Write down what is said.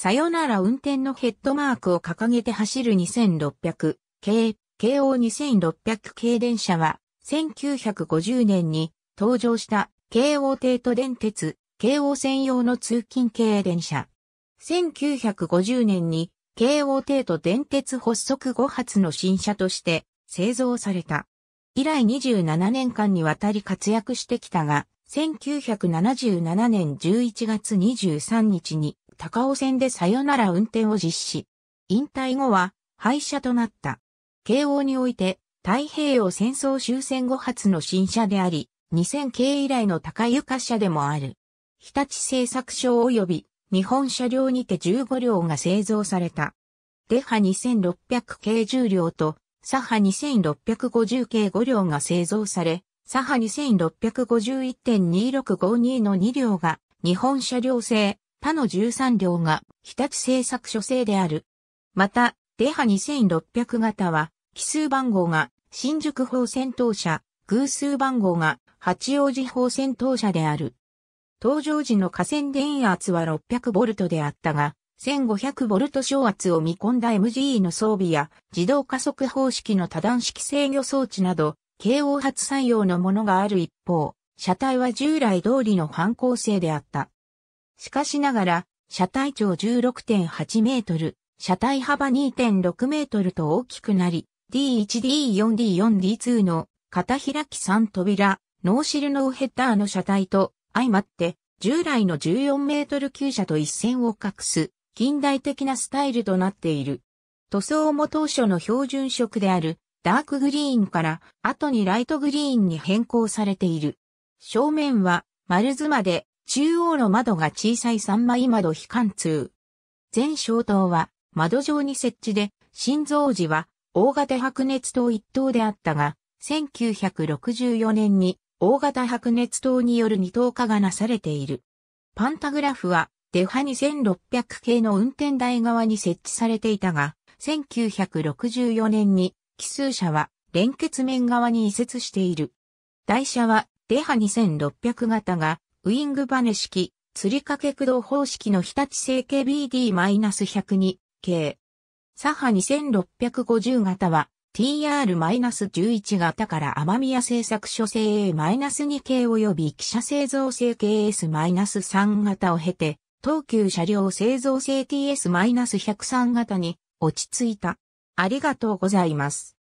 さよなら運転のヘッドマークを掲げて走る2600系、京王2600系電車は、1950年に登場した京王帝都電鉄、京王専用の通勤系電車。1950年に京王帝都電鉄発足5発の新車として製造された。以来27年間にわたり活躍してきたが、1977年11月23日に高尾線でさよなら運転を実施。引退後は廃車となった。慶応において太平洋戦争終戦後初の新車であり、2000系以来の高床車でもある。日立製作所及び日本車両にて15両が製造された。デハ2600系10両と、サハ2650系5両が製造され、サハ2651.2652の2両が日本車両製他の13両が日立製作所製である。また、デハ2600型は、奇数番号が新宿方戦闘車、偶数番号が八王子方戦闘車である。登場時の河川電圧は6 0 0トであったが、1 5 0 0ト小圧を見込んだ MGE の装備や自動加速方式の多段式制御装置など、慶応発採用のものがある一方、車体は従来通りの反抗性であった。しかしながら、車体長16.8メートル、車体幅2.6メートルと大きくなり、D1、D4、D4、D2 の片開き3扉、ノーシルノーヘッダーの車体と相まって、従来の14メートル級車と一線を隠す近代的なスタイルとなっている。塗装も当初の標準色であるダークグリーンから後にライトグリーンに変更されている。正面は丸妻で中央の窓が小さい三枚窓非貫通。全小灯は窓上に設置で、新造時は大型白熱灯一灯であったが、1964年に大型白熱灯による二灯化がなされている。パンタグラフはデハ2600系の運転台側に設置されていたが、1964年に奇数車は連結面側に移設している。台車はデハ2600型がウィングバネ式、釣り掛け駆動方式の日立成形 BD-102 系。サハ2650型は TR-11 型から天宮製作所製 A-2 系及び汽車製造製 k S-3 型を経て、東急車両製造製 TS-103 型に落ち着いた。ありがとうございます。